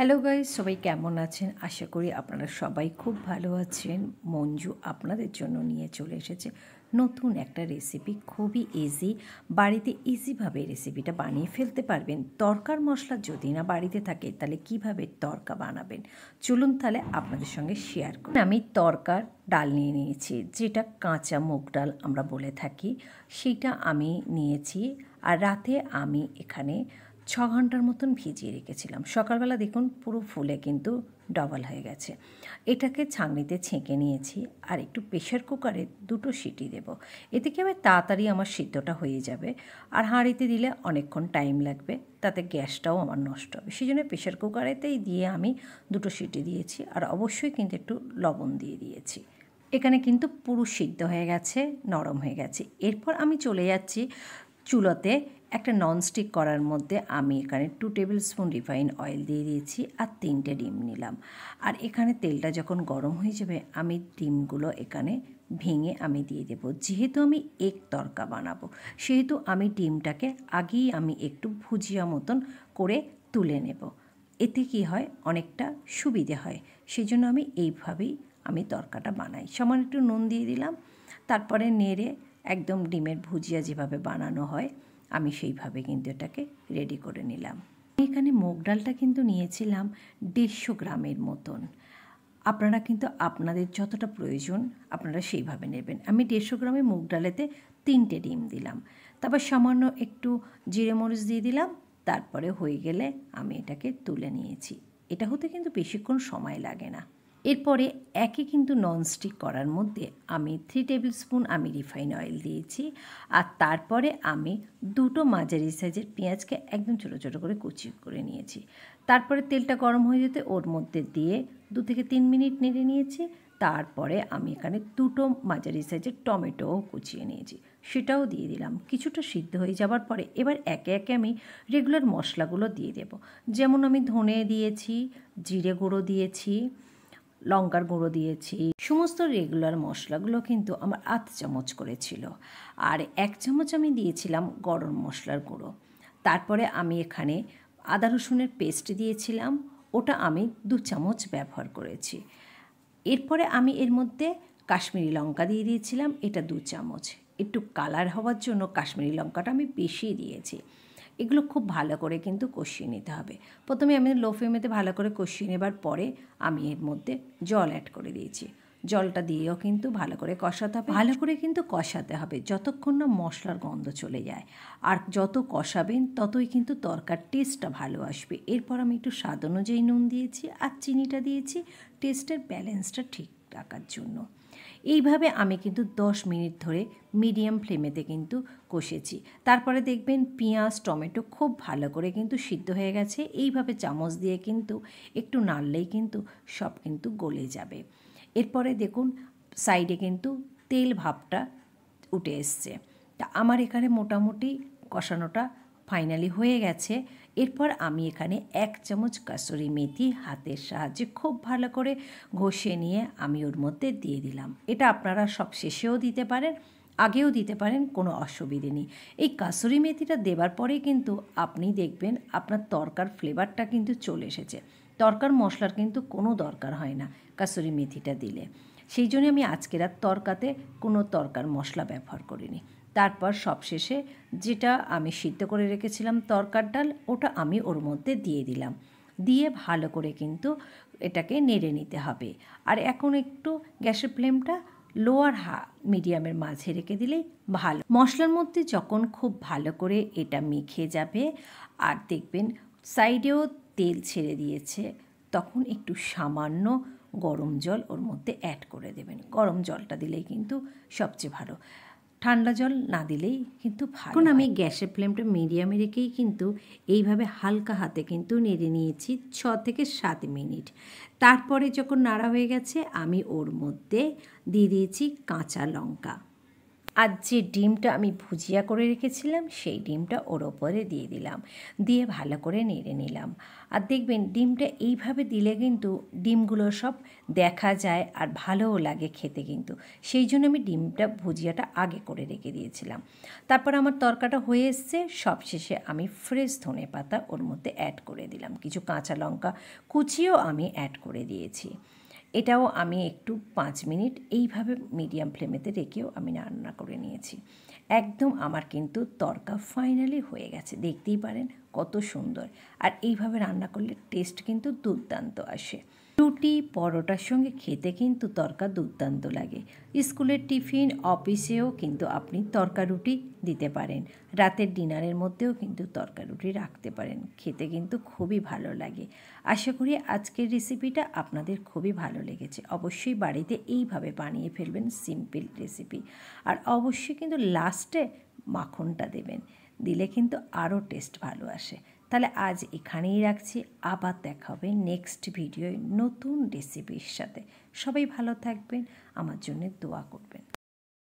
hello guys সবাই কেমন আছেন আশা করি আপনারা সবাই খুব ভালো আছেন মঞ্জু আপনাদের জন্য নিয়ে চলে এসেছে নতুন একটা রেসিপি খুবই ইজি বাড়িতে ইজিভাবে রেসিপিটা বানিয়ে ফেলতে পারবেন তরকার মশলা যদি না বাড়িতে থাকে তাহলে কিভাবে তরকা বানাবেন চলুন তাহলে আপনাদের সঙ্গে শেয়ার করুন আমি তরকার ডাল নিয়ে নিয়েছি যেটা কাঁচা মুগ ডাল আমরা বলে থাকি সেটা আমি নিয়েছি আর রাতে আমি এখানে ছ ঘন্টার মতন ভিজিয়ে রেখেছিলাম সকালবেলা দেখুন পুরো ফুলে কিন্তু ডবল হয়ে গেছে এটাকে ছাঁকনিতে ছেঁকে নিয়েছি আর একটু প্রেশার কুকারে দুটো সিটি দেব এতে কি আমি তাড়াতাড়ি আমার সিদ্ধটা হয়ে যাবে আর হাঁড়িতে দিলে অনেকক্ষণ টাইম লাগবে তাতে গ্যাসটাও আমার নষ্ট হবে সেই জন্য প্রেশার কুকারেতেই দিয়ে আমি দুটো সিটি দিয়েছি আর অবশ্যই কিন্তু একটু লবণ দিয়ে দিয়েছি এখানে কিন্তু পুরো সিদ্ধ হয়ে গেছে নরম হয়ে গেছে এরপর আমি চলে যাচ্ছি চুলোতে একটা ননস্টিক করার মধ্যে আমি এখানে two tablespoon refine oil দিয়ে দিয়েছি আর তিনটে ডিম নিলাম আর এখানে তেলটা যখন গরম হয়ে যাবে আমি ডিমগুলো এখানে ভেঙে আমি দিয়ে দেব যেহেতু আমি এক তরকা বানাবো সেহেতু আমি ডিমটাকে আগেই আমি একটু ভুজিয়া মতন করে তুলে নেব এতে কি হয় অনেকটা সুবিধে হয় সেই জন্য আমি এইভাবেই আমি তরকাটা বানাই সামান্য একটু নুন দিয়ে দিলাম তারপরে নেড়ে একদম ডিমের ভুজিয়া যেভাবে বানানো হয় আমি সেইভাবে কিন্তু এটাকে রেডি করে নিলাম এখানে মুগ ডালটা কিন্তু নিয়েছিলাম দেড়শো গ্রামের মতন আপনারা কিন্তু আপনাদের যতটা প্রয়োজন আপনারা সেইভাবে নেবেন আমি দেড়শো গ্রামে মুগ ডালেতে তিনটে ডিম দিলাম তারপর সামান্য একটু জিরে মরিচ দিয়ে দিলাম তারপরে হয়ে গেলে আমি এটাকে তুলে নিয়েছি এটা হতে কিন্তু বেশিক্ষণ সময় লাগে না এরপরে একে কিন্তু ননস্টিক করার মধ্যে আমি থ্রি টেবিল স্পুন আমি রিফাইন অয়েল দিয়েছি আর তারপরে আমি দুটো মাঝারি সাইজের পেঁয়াজকে একদম ছোট ছোট করে কুচি করে নিয়েছি তারপরে তেলটা গরম হয়ে যেতে ওর মধ্যে দিয়ে দু থেকে তিন মিনিট নেড়ে নিয়েছি তারপরে আমি এখানে দুটো মাঝারি সাইজের টমেটোও কুচিয়ে নিয়েছি সেটাও দিয়ে দিলাম কিছুটা সিদ্ধ হয়ে যাওয়ার পরে এবার একে একে আমি রেগুলার মশলাগুলো দিয়ে দেব যেমন আমি ধনে দিয়েছি জিরে গুঁড়ো দিয়েছি লঙ্কার গুঁড়ো দিয়েছি সমস্ত রেগুলার মশলাগুলো কিন্তু আমার আধ চামচ করেছিল আর এক চামচ আমি দিয়েছিলাম গরম মশলার গুঁড়ো তারপরে আমি এখানে আদা রসুনের পেস্ট দিয়েছিলাম ওটা আমি দু চামচ ব্যবহার করেছি এরপরে আমি এর মধ্যে কাশ্মীরি লঙ্কা দিয়ে দিয়েছিলাম এটা দু চামচ একটু কালার হওয়ার জন্য কাশ্মীরি লঙ্কাটা আমি বেশি দিয়েছি এগুলো খুব ভালো করে কিন্তু কষিয়ে নিতে হবে প্রথমে আমি লো ফ্লেমেতে ভালো করে কষিয়ে নেবার পরে আমি এর মধ্যে জল অ্যাড করে দিয়েছি জলটা দিয়েও কিন্তু ভালো করে কষাতে হবে ভালো করে কিন্তু কষাতে হবে যতক্ষণ না মশলার গন্ধ চলে যায় আর যত কষাবেন ততই কিন্তু তরকার টেস্টটা ভালো আসবে এরপর আমি একটু স্বাদ অনুযায়ী নুন দিয়েছি আর চিনিটা দিয়েছি টেস্টের ব্যালেন্সটা ঠিক রাখার জন্য এইভাবে আমি কিন্তু 10 মিনিট ধরে মিডিয়াম ফ্লেমেতে কিন্তু কষেছি তারপরে দেখবেন পেঁয়াজ টমেটো খুব ভালো করে কিন্তু সিদ্ধ হয়ে গেছে এইভাবে চামচ দিয়ে কিন্তু একটু নাড়লেই কিন্তু সব কিন্তু গলে যাবে এরপরে দেখুন সাইডে কিন্তু তেল ভাবটা উঠে এসছে তা আমার এখানে মোটামুটি কষানোটা ফাইনালি হয়ে গেছে এরপর আমি এখানে এক চামচ কাসুরি মেথি হাতের সাহায্যে খুব ভালো করে ঘষে নিয়ে আমি ওর মধ্যে দিয়ে দিলাম এটা আপনারা সব শেষেও দিতে পারেন আগেও দিতে পারেন কোনো অসুবিধে নেই এই কাসুরি মেথিটা দেবার পরে কিন্তু আপনি দেখবেন আপনার তরকার ফ্লেভারটা কিন্তু চলে এসেছে তরকার মশলার কিন্তু কোনো দরকার হয় না কাসুরি মেথিটা দিলে সেই জন্য আমি আজকের আর তরকাতে কোনো তরকার মশলা ব্যবহার করিনি তারপর সবশেষে যেটা আমি সিদ্ধ করে রেখেছিলাম তরকার ডাল ওটা আমি ওর মধ্যে দিয়ে দিলাম দিয়ে ভালো করে কিন্তু এটাকে নেড়ে নিতে হবে আর এখন একটু গ্যাসের ফ্লেমটা লোয়ার হা মিডিয়ামের মাঝে রেখে দিলেই ভালো মশলার মধ্যে যখন খুব ভালো করে এটা মেখে যাবে আর দেখবেন সাইডেও তেল ছেড়ে দিয়েছে তখন একটু সামান্য গরম জল ওর মধ্যে অ্যাড করে দেবেন গরম জলটা দিলেই কিন্তু সবচেয়ে ভালো ঠান্ডা জল না দিলেই কিন্তু এখন আমি গ্যাসের ফ্লেমটা মিডিয়ামে রেখেই কিন্তু এইভাবে হালকা হাতে কিন্তু নেড়ে নিয়েছি ছ থেকে সাত মিনিট তারপরে যখন নাড়া হয়ে গেছে আমি ওর মধ্যে দিয়ে দিয়েছি কাঁচা লঙ্কা আর যে ডিমটা আমি ভুজিয়া করে রেখেছিলাম সেই ডিমটা ওর ওপরে দিয়ে দিলাম দিয়ে ভালো করে নেড়ে নিলাম আর দেখবেন ডিমটা এইভাবে দিলে কিন্তু ডিমগুলো সব দেখা যায় আর ভালোও লাগে খেতে কিন্তু সেই জন্য আমি ডিমটা ভুজিয়াটা আগে করে রেখে দিয়েছিলাম তারপর আমার তরকাটা হয়ে এসছে সবশেষে আমি ফ্রেশ ধনে পাতা ওর মধ্যে অ্যাড করে দিলাম কিছু কাঁচা লঙ্কা কুচিও আমি অ্যাড করে দিয়েছি এটাও আমি একটু পাঁচ মিনিট এইভাবে মিডিয়াম ফ্লেমেতে রেখেও আমি রান্না করে নিয়েছি একদম আমার কিন্তু তরকা ফাইনালি হয়ে গেছে দেখতেই পারেন কত সুন্দর আর এইভাবে রান্না করলে টেস্ট কিন্তু দুর্দান্ত আসে রুটি পরোটার সঙ্গে খেতে কিন্তু তরকা দুর্দান্ত লাগে স্কুলের টিফিন অফিসেও কিন্তু আপনি তরকা রুটি দিতে পারেন রাতের ডিনারের মধ্যেও কিন্তু তরকা রুটি রাখতে পারেন খেতে কিন্তু খুবই ভালো লাগে আশা করি আজকের রেসিপিটা আপনাদের খুবই ভালো লেগেছে অবশ্যই বাড়িতে এইভাবে বানিয়ে ফেলবেন সিম্পল রেসিপি আর অবশ্যই কিন্তু লাস্টে মাখনটা দেবেন দিলে কিন্তু আরও টেস্ট ভালো আসে তাহলে আজ এখানেই রাখছি আবার দেখা হবে নেক্সট ভিডিওয় নতুন রেসিপির সাথে সবাই ভালো থাকবেন আমার জন্য দোয়া করবেন